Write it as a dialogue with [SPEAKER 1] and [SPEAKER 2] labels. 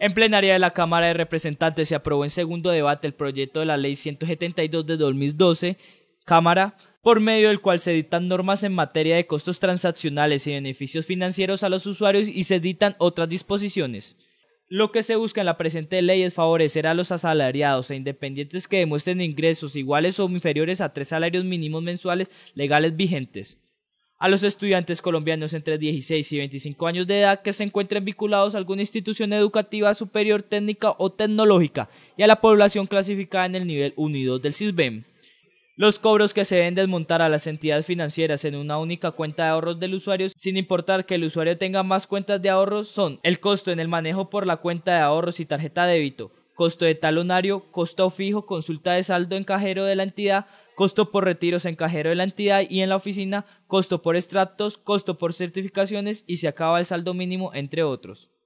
[SPEAKER 1] En plenaria de la Cámara de Representantes se aprobó en segundo debate el proyecto de la Ley 172 de 2012, Cámara, por medio del cual se dictan normas en materia de costos transaccionales y beneficios financieros a los usuarios y se editan otras disposiciones. Lo que se busca en la presente ley es favorecer a los asalariados e independientes que demuestren ingresos iguales o inferiores a tres salarios mínimos mensuales legales vigentes a los estudiantes colombianos entre 16 y 25 años de edad que se encuentren vinculados a alguna institución educativa superior técnica o tecnológica y a la población clasificada en el nivel 1 y 2 del CISBEM. Los cobros que se deben desmontar a las entidades financieras en una única cuenta de ahorros del usuario, sin importar que el usuario tenga más cuentas de ahorros, son el costo en el manejo por la cuenta de ahorros y tarjeta de débito, costo de talonario, costo fijo, consulta de saldo en cajero de la entidad, costo por retiros en cajero de la entidad y en la oficina, costo por extractos, costo por certificaciones y se acaba el saldo mínimo, entre otros.